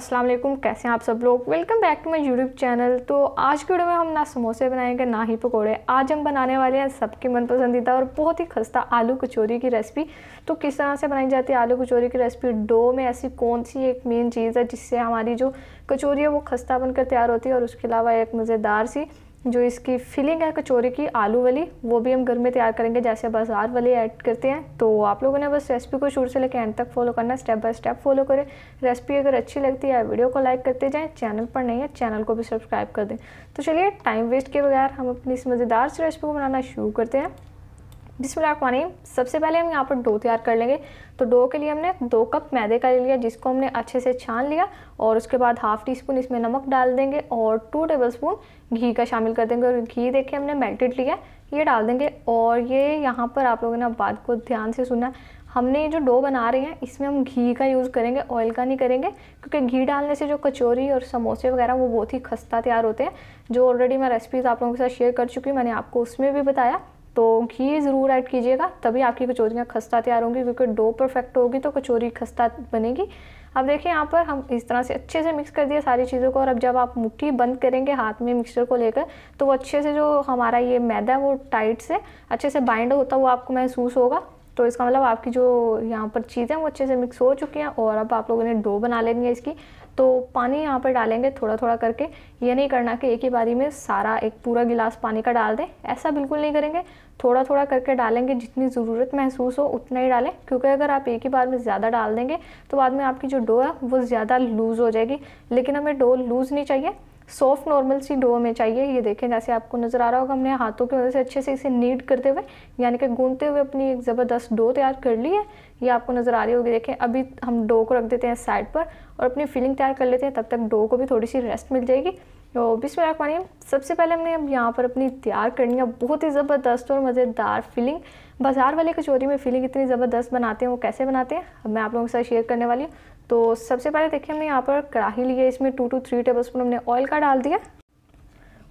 अस्सलाम वालेकुम कैसे हैं आप सब लोग welcome back to my YouTube channel तो आज के वीडियो में हम ना समोसे बनाएंगे ना ही पकोड़े आज हम बनाने वाले हैं सबके मन पसंदीदा और बहुत ही खस्ता आलू कचौरी की रेसिपी तो किस तरह से बनाई जाती है आलू कचौरी की रेसिपी डो में ऐसी कौन सी एक मेन चीज़ है जिससे हमारी जो कचौरी है वो खस्ता बनकर तैयार होती है और उसके अलावा एक मज़ेदार सी जो इसकी फिलिंग है कचौरी की आलू वाली वो भी हम घर में तैयार करेंगे जैसे बाजार वाली ऐड करते हैं तो आप लोगों ने बस रेसिपी को शुरू से लेकर एंड तक फॉलो करना स्टेप बाय स्टेप फॉलो करें रेसिपी अगर अच्छी लगती है वीडियो को लाइक करते जाएं चैनल पर नहीं है चैनल को भी सब्सक्राइब कर दें तो चलिए टाइम वेस्ट के बगैर हम अपनी इस मज़ेदार रेसिपी को बनाना शुरू करते हैं बिस्मिल्लाम सबसे पहले हम यहाँ पर डो तैयार कर लेंगे तो डो के लिए हमने दो कप मैदे का ले लिया जिसको हमने अच्छे से छान लिया और उसके बाद हाफ़ टी स्पून इसमें नमक डाल देंगे और टू टेबल स्पून घी का शामिल कर देंगे और घी देखे हमने मेल्टेड लिया ये डाल देंगे और ये यहाँ पर आप लोगों ने बात को ध्यान से सुना हमने ये जो डो बना रहे हैं इसमें हम घी का यूज़ करेंगे ऑयल का नहीं करेंगे क्योंकि घी डालने से जो कचौरी और समोसे वगैरह वो बहुत ही खस्ता तैयार होते हैं जो ऑलरेडी मैं रेसिपीज़ आप लोगों के साथ शेयर कर चुकी हूँ मैंने आपको उसमें भी बताया तो घी ज़रूर ऐड कीजिएगा तभी आपकी कचौरियाँ खस्ता तैयार होंगी क्योंकि डो परफेक्ट होगी तो कचौरी खस्ता बनेगी अब देखिए यहाँ पर हम इस तरह से अच्छे से मिक्स कर दिया सारी चीज़ों को और अब जब आप मुट्ठी बंद करेंगे हाथ में मिक्सचर को लेकर तो वो अच्छे से जो हमारा ये मैदा है वो टाइट से अच्छे से बाइंड होता है वो आपको महसूस होगा तो इसका मतलब आपकी जो यहाँ पर चीज़ें वो अच्छे से मिक्स हो चुकी हैं और अब आप लोगों ने डो बना लेनी है इसकी तो पानी यहाँ पर डालेंगे थोड़ा थोड़ा करके ये नहीं करना कि एक ही बारी में सारा एक पूरा गिलास पानी का डाल दें ऐसा बिल्कुल नहीं करेंगे थोड़ा थोड़ा करके डालेंगे जितनी ज़रूरत महसूस हो उतना ही डालें क्योंकि अगर आप एक ही बार में ज़्यादा डाल देंगे तो बाद में आपकी जो डो है वो ज़्यादा लूज़ हो जाएगी लेकिन हमें डो लूज़ नहीं चाहिए सॉफ्ट नॉर्मल सी डो हमें चाहिए ये देखें जैसे आपको नज़र आ रहा होगा हमने हाथों की वजह से अच्छे से इसे नीड करते हुए यानी कि गूंदते हुए अपनी एक ज़बरदस्त डो तैयार कर ली है ये आपको नज़र आ रही होगी देखें अभी हम डो को रख देते हैं साइड पर और अपनी फिलिंग तैयार कर लेते हैं तब तक डो को भी थोड़ी सी रेस्ट मिल जाएगी तो बिस्मिल्लाह सबसे पहले हमने अब यहाँ पर अपनी तैयार करनी है बहुत ही ज़बरदस्त और मज़ेदार फीलिंग बाज़ार वाले कचोरी में फीलिंग इतनी ज़बरदस्त बनाते हैं वो कैसे बनाते हैं अब मैं आप लोगों के साथ शेयर करने वाली हूँ तो सबसे पहले देखिए हमने यहाँ पर कढ़ाही ली है इसमें two two three tablespoon हमने ऑयल का डाल दिया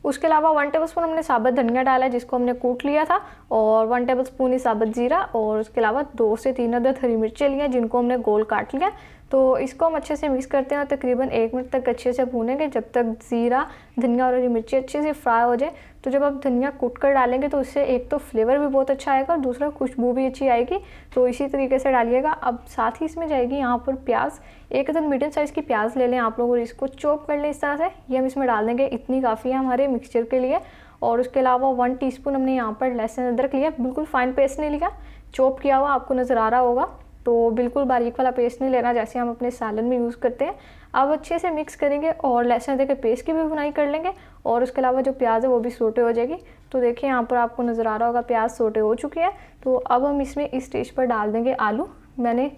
उसके अलावा वन टेबल स्पून हमने साबुत धनिया डाला है जिसको हमने कूट लिया था और वन टेबल स्पून ही साबुत जीरा और उसके अलावा दो से तीन अदर हरी मिर्चें लिया जिनको हमने गोल काट लिया तो इसको हम अच्छे से मिक्स करते हैं और तकरीबन एक मिनट तक अच्छे से भूनेंगे जब तक ज़ीरा धनिया और हरी मिर्ची अच्छे से फ्राई हो जाए तो जब आप धनिया कूट कर डालेंगे तो उससे एक तो फ्लेवर भी बहुत अच्छा आएगा और दूसरा खुशबू भी अच्छी आएगी तो इसी तरीके से डालिएगा अब साथ ही इसमें जाएगी यहाँ पर प्याज एक अदर मीडियम साइज़ की प्याज ले लें आप लोग और इसको चॉप कर लें इस तरह से ये हम इसमें डाल देंगे इतनी काफ़ी है हमारे मिक्सचर के लिए और उसके अलावा वन टी हमने यहाँ पर लहसुन अदरक लिया बिल्कुल फाइन पेस्ट नहीं लिया चॉप किया हुआ आपको नज़र आ रहा होगा तो बिल्कुल बारीक वाला पेस्ट नहीं लेना जैसे हम अपने सालन में यूज़ करते हैं अब अच्छे से मिक्स करेंगे और लहसुन देकर पेस्ट की भी बुनाई कर लेंगे और उसके अलावा जो प्याज है वो भी सोटे हो जाएगी तो देखिए यहाँ पर आपको नज़र आ रहा होगा प्याज सोटे हो चुके हैं तो अब हम इसमें इस स्टेज पर डाल देंगे आलू मैंने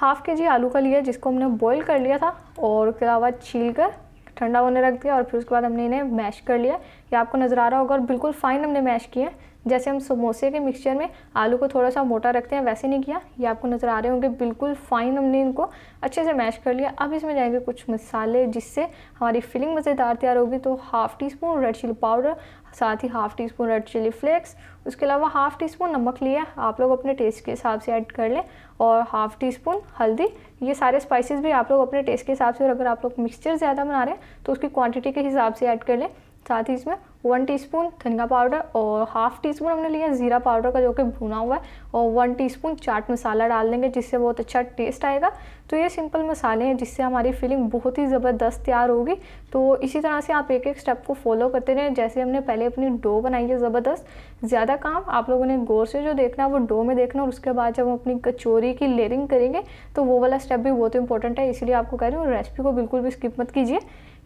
हाफ़ के जी आलू का लिया जिसको हमने बॉईल कर लिया था और उसके अलावा छील कर ठंडा होने रख दिया और फिर उसके बाद हमने इन्हें मैश कर लिया ये आपको नज़र आ रहा होगा और बिल्कुल फ़ाइन हमने मैश किया है जैसे हम समोसे के मिक्सचर में आलू को थोड़ा सा मोटा रखते हैं वैसे नहीं किया ये आपको नज़र आ रहे होंगे बिल्कुल फाइन हमने इनको अच्छे से मैश कर लिया अब इसमें जाएंगे कुछ मसाले जिससे हमारी फिलिंग मज़ेदार तैयार होगी तो half teaspoon red chilli powder साथ ही half teaspoon red chilli flakes उसके अलावा हाफ़ टी स्पून नमक लिया आप लोग अपने टेस्ट के हिसाब से ऐड कर लें और हाफ़ टी स्पून हल्दी ये सारे स्पाइसेस भी आप लोग अपने टेस्ट के हिसाब से और अगर आप लोग मिक्सचर ज़्यादा बना रहे हैं तो उसकी क्वांटिटी के हिसाब से ऐड कर लें साथ ही इसमें वन टीस्पून धनिया पाउडर और हाफ़ टी स्पून हमने लिया ज़ीरा पाउडर का जो कि भुना हुआ है और वन टीस्पून चाट मसाला डाल देंगे जिससे बहुत अच्छा टेस्ट आएगा तो ये सिंपल मसाले हैं जिससे हमारी फिलिंग बहुत ही ज़बरदस्त तैयार होगी तो इसी तरह से आप एक एक स्टेप को फॉलो करते रहें जैसे हमने पहले अपनी डो बनाई है ज़बरदस्त ज़्यादा काम आप लोगों ने गौर से जो देखना है वो डो में देखना और उसके बाद जब हम अपनी कचोरी की लेयरिंग करेंगे तो वो वाला स्टेप भी बहुत इंपॉर्टेंट है इसलिए आपको कह रही हूँ रेसिपी को बिल्कुल भी स्किप मत कीजिए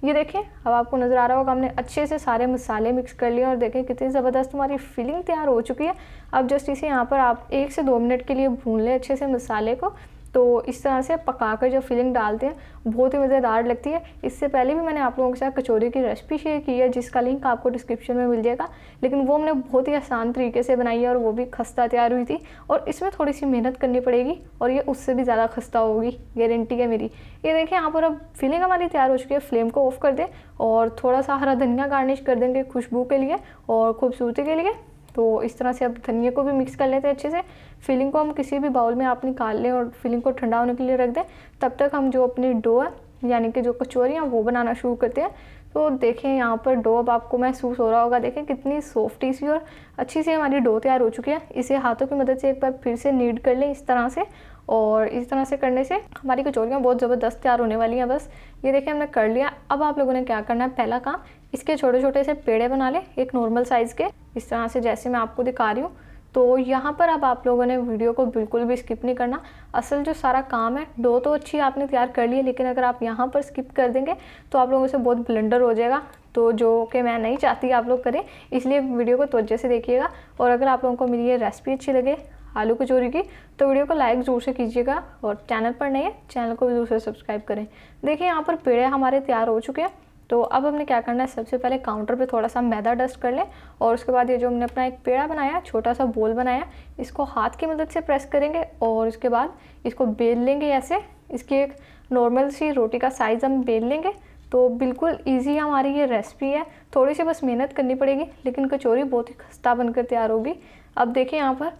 ये देखें अब आपको नज़र आ रहा होगा हमने अच्छे से सारे मसाले मिक्स कर लिए और देखें कितनी ज़बरदस्त हमारी फिलिंग तैयार हो चुकी है अब जस्ट इसे यहाँ पर आप एक से दो मिनट के लिए भून लें अच्छे से मसाले को तो इस तरह से पका कर जो फिलिंग डालते हैं बहुत ही मज़ेदार लगती है इससे पहले भी मैंने आप लोगों के साथ कचौरी की रेसिपी शेयर की है जिसका लिंक आपको डिस्क्रिप्शन में मिल जाएगा लेकिन वो हमने बहुत ही आसान तरीके से बनाई है और वो भी खस्ता तैयार हुई थी और इसमें थोड़ी सी मेहनत करनी पड़ेगी और ये उससे भी ज़्यादा खस्ता होगी गारंटी है मेरी ये देखें यहाँ पर अब फिलिंग हमारी तैयार हो चुकी है फ्लेम को ऑफ कर दें और थोड़ा सा हरा धनिया गार्निश कर देंगे खुशबू के लिए और खूबसूरती के लिए तो इस तरह से अब धनिया को भी मिक्स कर लेते हैं अच्छे से फिलिंग को हम किसी भी बाउल में आप निकाल लें और फिलिंग को ठंडा होने के लिए रख दें तब तक हम जो अपनी डो है यानी कि जो है वो बनाना शुरू करते हैं तो देखें यहाँ पर डो अब आपको महसूस हो रहा होगा देखें कितनी सॉफ्टी सी और अच्छी सी हमारी डो तैयार हो चुकी है इसे हाथों की मदद से एक बार फिर से नीड कर लें इस तरह से और इस तरह से करने से हमारी कचौरियाँ बहुत ज़बरदस्त तैयार होने वाली हैं बस ये देखिए हमने कर लिया अब आप लोगों ने क्या करना है पहला काम इसके छोटे छोटे से पेड़े बना लें एक नॉर्मल साइज़ के इस तरह से जैसे मैं आपको दिखा रही हूँ तो यहाँ पर अब आप लोगों ने वीडियो को बिल्कुल भी स्किप नहीं करना असल जो सारा काम है डो तो अच्छी आपने तैयार कर ली है लेकिन अगर आप यहाँ पर स्किप कर देंगे तो आप लोगों से बहुत ब्लेंडर हो जाएगा तो जो कि मैं नहीं चाहती आप लोग करें इसलिए वीडियो को तोजे से देखिएगा और अगर आप लोगों को मेरी ये रेसिपी अच्छी लगे आलू कचोरी की तो वीडियो को लाइक ज़रूर से कीजिएगा और चैनल पर नहीं है चैनल को भी से सब्सक्राइब करें देखिए यहाँ पर पेड़े हमारे तैयार हो चुके हैं तो अब हमने क्या करना है सबसे पहले काउंटर पे थोड़ा सा मैदा डस्ट कर लें और उसके बाद ये जो हमने अपना एक पेड़ा बनाया छोटा सा बोल बनाया इसको हाथ की मदद से प्रेस करेंगे और उसके बाद इसको बेल लेंगे ऐसे इसकी एक नॉर्मल सी रोटी का साइज़ हम बेल लेंगे तो बिल्कुल इजी हमारी ये रेसिपी है थोड़ी सी बस मेहनत करनी पड़ेगी लेकिन कचौरी बहुत ही खस्ता बनकर तैयार होगी अब देखिए यहाँ पर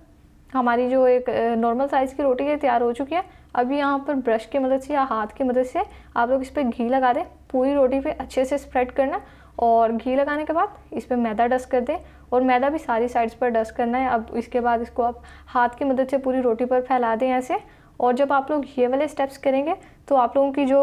हमारी जो एक नॉर्मल साइज़ की रोटी है तैयार हो चुकी है अभी यहाँ पर ब्रश की मदद से या हाथ की मदद से आप लोग इस पर घी लगा दें पूरी रोटी पे अच्छे से स्प्रेड करना और घी लगाने के बाद इस पर मैदा डस्ट कर दें और मैदा भी सारी साइड्स पर डस्ट करना है अब इसके बाद इसको आप हाथ की मदद से पूरी रोटी पर फैला दें ऐसे और जब आप लोग ये वाले स्टेप्स करेंगे तो आप लोगों की जो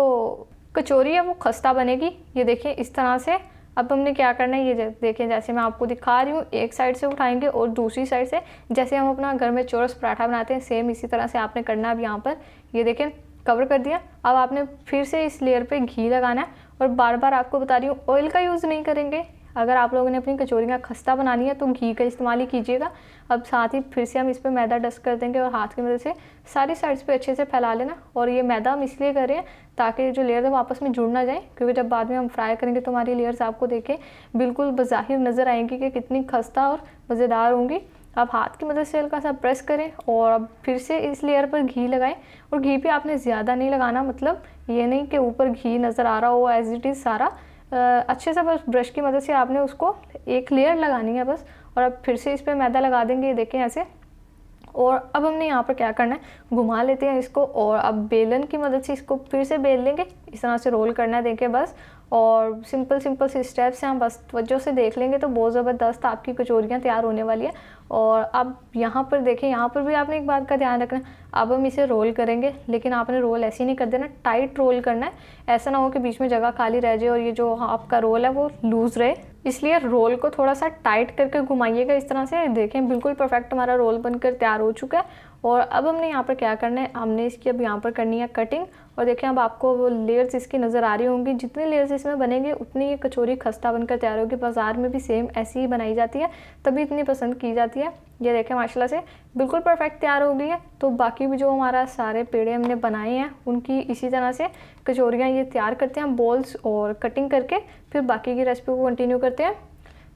कचौरी है वो खस्ता बनेगी ये देखिए इस तरह से अब हमने क्या करना है ये देखें जैसे मैं आपको दिखा रही हूँ एक साइड से उठाएंगे और दूसरी साइड से जैसे हम अपना घर में चोरस पराठा बनाते हैं सेम इसी तरह से आपने करना अब यहाँ पर ये देखें कवर कर दिया अब आपने फिर से इस लेयर पे घी लगाना है और बार बार आपको बता रही हूँ ऑयल का यूज़ नहीं करेंगे अगर आप लोगों ने अपनी का खस्ता बनानी है तो घी का इस्तेमाल ही कीजिएगा अब साथ ही फिर से हम इस पर मैदा डस्ट कर देंगे और हाथ की मदद से सारी साइड्स पे अच्छे से फैला लेना और ये मैदा हम इसलिए कर रहे हैं ताकि जो लेयर है वो आपस में जुड़ ना जाए क्योंकि जब बाद में हम फ्राई करेंगे तो हमारी लेयर्स आपको देखें बिल्कुल बज़ाहिर नज़र आएंगी कि कितनी खस्ता और मज़ेदार होंगी आप हाथ की मदद से हल्का सा प्रेस करें और अब फिर से इस लेयर पर घी लगाएं और घी पे आपने ज़्यादा नहीं लगाना मतलब ये नहीं कि ऊपर घी नज़र आ रहा हो एज इट इज़ सारा अच्छे से बस ब्रश की मदद से आपने उसको एक लेयर लगानी है बस और अब फिर से इस पर मैदा लगा देंगे देखें ऐसे और अब हमने यहाँ पर क्या करना है घुमा लेते हैं इसको और अब बेलन की मदद से इसको फिर से बेल लेंगे इस तरह से रोल करना है देखें बस और सिंपल सिंपल से स्टेप्स हैं बस तवज्जो से देख लेंगे तो बहुत ज़बरदस्त आपकी कचोरियाँ तैयार होने वाली है और अब यहाँ पर देखें यहाँ पर भी आपने एक बात का ध्यान रखना अब हम इसे रोल करेंगे लेकिन आपने रोल ऐसे नहीं कर देना टाइट रोल करना है ऐसा ना हो कि बीच में जगह खाली रह जाए और ये जो आपका रोल है वो लूज़ रहे इसलिए रोल को थोड़ा सा टाइट करके घुमाइएगा इस तरह से देखें बिल्कुल परफेक्ट हमारा रोल बनकर तैयार हो चुका है और अब हमने यहाँ पर क्या करना है हमने इसकी अब यहाँ पर करनी है कटिंग और देखें अब आपको वो लेयर्स इसकी नज़र आ रही होंगी जितनी लेयर्स इसमें बनेंगे उतनी ये कचौरी खस्ता बनकर तैयार होगी बाज़ार में भी सेम ऐसी ही बनाई जाती है तभी इतनी पसंद की जाती है ये देखें माशाल्लाह से बिल्कुल परफेक्ट तैयार हो गई है तो बाकी भी जो हमारा सारे पेड़े हमने बनाए हैं उनकी इसी तरह से कचौरियाँ ये तैयार करते हैं हम बॉल्स और कटिंग करके फिर बाकी की रेसिपी को कंटिन्यू करते हैं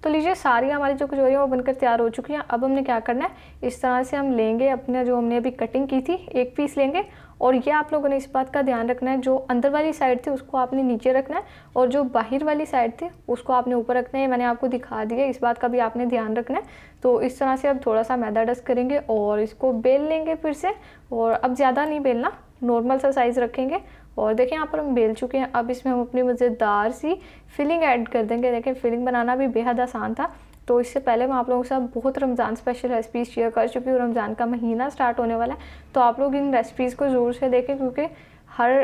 तो लीजिए सारी हमारी जो है वो बनकर तैयार हो चुकी हैं अब हमने क्या करना है इस तरह से हम लेंगे अपना जो हमने अभी कटिंग की थी एक पीस लेंगे और ये आप लोगों ने इस बात का ध्यान रखना है जो अंदर वाली साइड थी उसको आपने नीचे रखना है और जो बाहर वाली साइड थी उसको आपने ऊपर रखना है मैंने आपको दिखा दिया इस बात का भी आपने ध्यान रखना है तो इस तरह से अब थोड़ा सा मैदा डस्ट करेंगे और इसको बेल लेंगे फिर से और अब ज़्यादा नहीं बेलना नॉर्मल सा साइज़ रखेंगे और देखें यहाँ पर हम बेल चुके हैं अब इसमें हम अपनी मज़ेदार सी फिलिंग ऐड कर देंगे देखें फिलिंग बनाना भी बेहद आसान था तो इससे पहले मैं आप लोगों के साथ बहुत रमज़ान स्पेशल रेसिपीज़ शेयर कर चुकी हूँ रमज़ान का महीना स्टार्ट होने वाला है तो आप लोग इन रेसिपीज़ को ज़ोर से देखें क्योंकि हर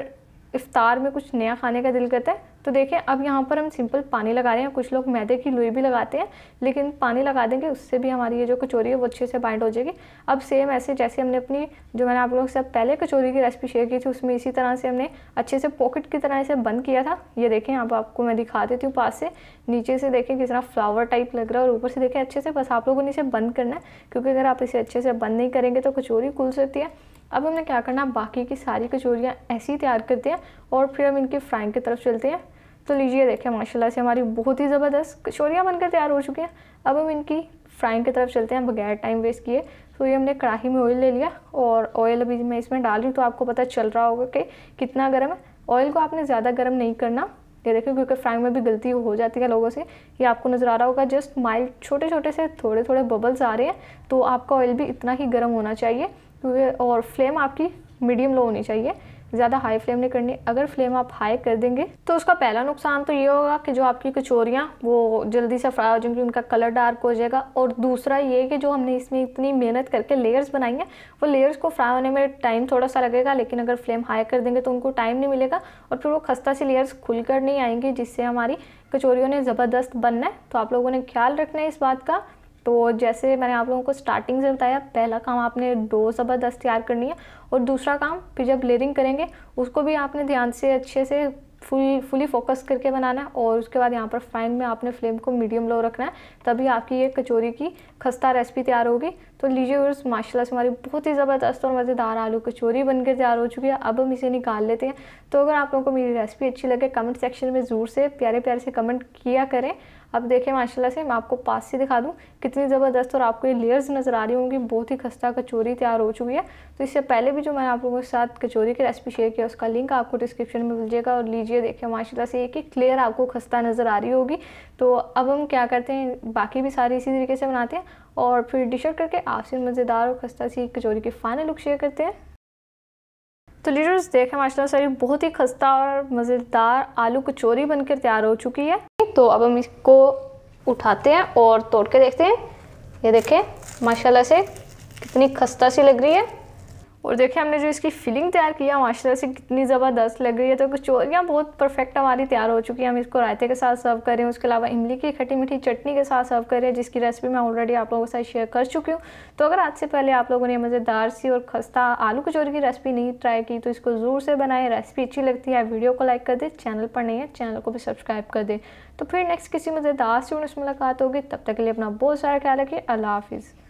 इफ़ार में कुछ नया खाने का दिल करता है तो देखें अब यहाँ पर हम सिंपल पानी लगा रहे हैं कुछ लोग मैदे की लुई भी लगाते हैं लेकिन पानी लगा देंगे उससे भी हमारी ये जो कचौरी है वो अच्छे से बाइंड हो जाएगी अब सेम ऐसे जैसे हमने अपनी जो मैंने आप लोगों से पहले कचौरी की रेसिपी शेयर की थी उसमें इसी तरह से हमने अच्छे से पॉकेट की तरह इसे बंद किया था ये देखें आप आपको मैं दिखा देती हूँ पास से नीचे से देखें किस तरह फ्लावर टाइप लग रहा है और ऊपर से देखें अच्छे से बस आप लोगों ने इसे बंद करना है क्योंकि अगर आप इसे अच्छे से बंद नहीं करेंगे तो कचौरी खुल सकती है अब हमने क्या करना बाकी की सारी कचोरियाँ ऐसी ही तैयार करते हैं और फिर हम इनकी फ्राइंग की तरफ चलते हैं तो लीजिए देखें माशाल्लाह से हमारी बहुत ही ज़बरदस्त कचोरियाँ बनकर तैयार हो चुकी हैं अब हम इनकी फ्राइंग की तरफ चलते हैं बगैर टाइम वेस्ट किए तो ये हमने कढ़ाही में ऑयल ले लिया और ऑयल अभी मैं इसमें डाल रही हूँ तो आपको पता चल रहा होगा कि कितना गर्म है ऑयल को आपने ज़्यादा गर्म नहीं करना ये देखिए क्योंकि फ्राइंग में भी गलती हो जाती है लोगों से ये आपको नज़र आ रहा होगा जस्ट माइल्ड छोटे छोटे से थोड़े थोड़े बबल्स आ रहे हैं तो आपका ऑयल भी इतना ही गर्म होना चाहिए और फ्लेम आपकी मीडियम लो होनी चाहिए ज़्यादा हाई फ्लेम नहीं करनी अगर फ्लेम आप हाई कर देंगे तो उसका पहला नुकसान तो ये होगा कि जो आपकी कचोरियाँ वो जल्दी से फ्राई हो जाएंगी उनका कलर डार्क हो जाएगा और दूसरा ये कि जो हमने इसमें इतनी मेहनत करके लेयर्स बनाई हैं वो लेयर्स को फ्राई होने में टाइम थोड़ा सा लगेगा लेकिन अगर फ्लेम हाई कर देंगे तो उनको टाइम नहीं मिलेगा और फिर वो खस्ता सी लेयर्स खुल कर नहीं आएंगी जिससे हमारी कचोरियों ने ज़बरदस्त बनना है तो आप लोगों ने ख्याल रखना है इस बात का तो जैसे मैंने आप लोगों को स्टार्टिंग से बताया पहला काम आपने दो ज़बरदस्त तैयार करनी है और दूसरा काम फिर जब लेयरिंग करेंगे उसको भी आपने ध्यान से अच्छे से फुल फुली फोकस करके बनाना है और उसके बाद यहाँ पर फाइन में आपने फ्लेम को मीडियम लो रखना है तभी आपकी ये कचौरी की खस्ता रेसिपी तैयार होगी तो लीजिए और माशाल्लाह से हमारी बहुत ही ज़बरदस्त और मज़ेदार आलू कचौरी बनकर तैयार हो चुकी है अब हम इसे निकाल लेते हैं तो अगर आप लोगों को मेरी रेसिपी अच्छी लगे कमेंट सेक्शन में ज़रूर से प्यारे प्यारे से कमेंट किया करें अब देखें माशाल्लाह से मैं आपको पास से दिखा दूँ कितनी ज़बरदस्त और आपको ये लेयर्स नज़र आ रही होंगी बहुत ही खस्ता कचोरी तैयार हो चुकी है तो इससे पहले भी जो मैंने आप लोगों के साथ कचोरी की रेसिपी शेयर किया उसका लिंक आपको डिस्क्रिप्शन में मिल जाएगा और लीजिए देखें माशाला से एक ही क्लियर आपको खस्ता नज़र आ रही होगी तो अब हम क्या करते हैं बाकी भी सारी इसी तरीके से बनाते हैं और फिर डिश आउट करके आपसे मज़ेदार और खस्ता सी कचोरी की फाइनल लुक शेयर करते हैं तो लीडर्स देखें माशाल्लाह सारी बहुत ही खस्ता और मज़ेदार आलू कचौरी बनकर तैयार हो चुकी है तो अब हम इसको उठाते हैं और तोड़ के देखते हैं ये देखें माशाल्लाह से कितनी खस्ता सी लग रही है और देखिए हमने जो इसकी फिलिंग तैयार किया माशाल्लाह से कितनी ज़बरदस्त लग रही है तो कुछ चोरियाँ बहुत परफेक्ट हमारी तैयार हो चुकी है हम इसको रायते के साथ सर्व करें उसके अलावा इमली की खट्टी मीठी चटनी के साथ सर्व करें जिसकी रेसिपी मैं ऑलरेडी आप लोगों के साथ शेयर कर चुकी हूँ तो अगर आज से पहले आप लोगों ने मज़ेदार सी और खस्ता आलू कचोरी की रेसिपी नहीं ट्राई की तो इसको ज़रूर से बनाएं रेसिपी अच्छी लगती है वीडियो को लाइक कर दें चैनल पर नहीं है चैनल को भी सब्सक्राइब कर दें तो फिर नेक्स्ट किसी मज़ेदार से मुलाकात होगी तब तक के लिए अपना बहुत सारा ख्याल रखिए अल्लाह हाफिज़